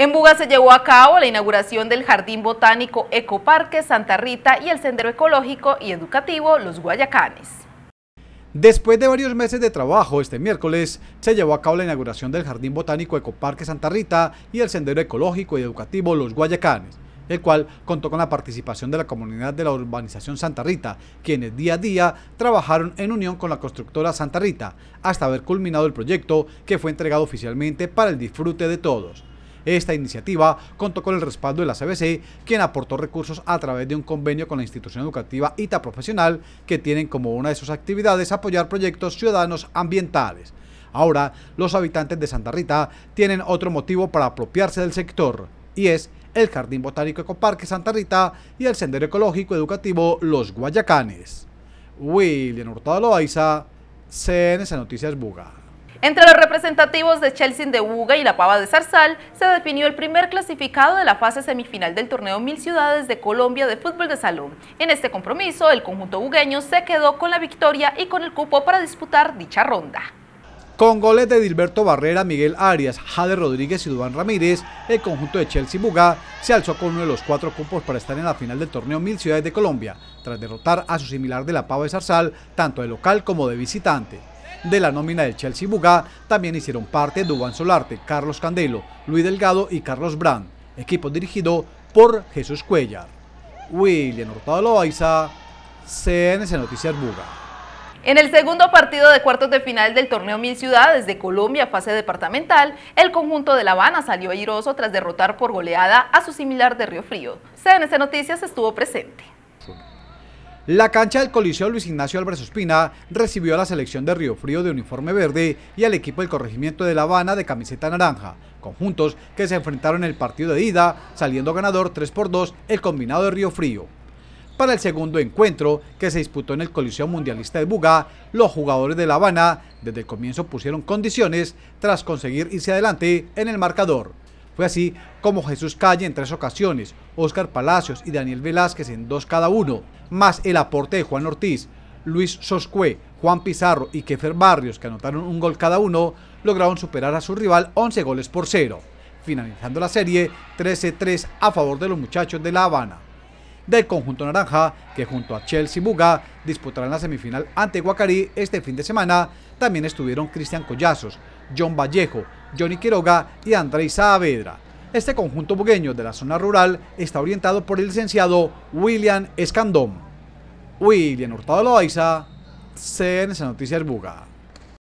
En Buga se llevó a cabo la inauguración del Jardín Botánico Ecoparque Santa Rita y el Sendero Ecológico y Educativo Los Guayacanes. Después de varios meses de trabajo, este miércoles se llevó a cabo la inauguración del Jardín Botánico Ecoparque Santa Rita y el Sendero Ecológico y Educativo Los Guayacanes, el cual contó con la participación de la comunidad de la urbanización Santa Rita, quienes día a día trabajaron en unión con la constructora Santa Rita, hasta haber culminado el proyecto que fue entregado oficialmente para el disfrute de todos. Esta iniciativa contó con el respaldo de la CBC, quien aportó recursos a través de un convenio con la institución educativa ITA Profesional, que tienen como una de sus actividades apoyar proyectos ciudadanos ambientales. Ahora, los habitantes de Santa Rita tienen otro motivo para apropiarse del sector, y es el Jardín Botánico Ecoparque Santa Rita y el Sendero Ecológico Educativo Los Guayacanes. William Hurtado Loaiza, CNS Noticias Buga. Entre los representativos de Chelsea de Buga y la Pava de Zarzal, se definió el primer clasificado de la fase semifinal del torneo Mil Ciudades de Colombia de fútbol de salón. En este compromiso, el conjunto bugueño se quedó con la victoria y con el cupo para disputar dicha ronda. Con goles de Dilberto Barrera, Miguel Arias, Jade Rodríguez y Duván Ramírez, el conjunto de Chelsea buga se alzó con uno de los cuatro cupos para estar en la final del torneo Mil Ciudades de Colombia, tras derrotar a su similar de la Pava de Zarzal, tanto de local como de visitante. De la nómina del Chelsea Buga también hicieron parte Dubán Solarte, Carlos Candelo, Luis Delgado y Carlos Brand, equipo dirigido por Jesús Cuellar. William Hurtado Loaiza, CNC Noticias Buga. En el segundo partido de cuartos de final del torneo Mil Ciudades de Colombia, fase departamental, el conjunto de La Habana salió airoso tras derrotar por goleada a su similar de Río Frío. CNC Noticias estuvo presente. La cancha del Coliseo Luis Ignacio Álvarez Ospina recibió a la selección de Río Frío de uniforme verde y al equipo del corregimiento de La Habana de camiseta naranja, conjuntos que se enfrentaron en el partido de ida, saliendo ganador 3 por 2 el combinado de Río Frío. Para el segundo encuentro, que se disputó en el Coliseo Mundialista de Buga, los jugadores de La Habana desde el comienzo pusieron condiciones tras conseguir irse adelante en el marcador. Fue así como Jesús Calle en tres ocasiones, Óscar Palacios y Daniel Velázquez en dos cada uno, más el aporte de Juan Ortiz, Luis Soscue, Juan Pizarro y Kefer Barrios, que anotaron un gol cada uno, lograron superar a su rival 11 goles por cero, finalizando la serie 13-3 a favor de los muchachos de La Habana del conjunto naranja, que junto a Chelsea Buga disputarán la semifinal ante Guacarí este fin de semana, también estuvieron Cristian Collazos, John Vallejo, Johnny Quiroga y Andrés Saavedra. Este conjunto bugueño de la zona rural está orientado por el licenciado William Escandón. William Hurtado Loaiza, CNS Noticias Buga.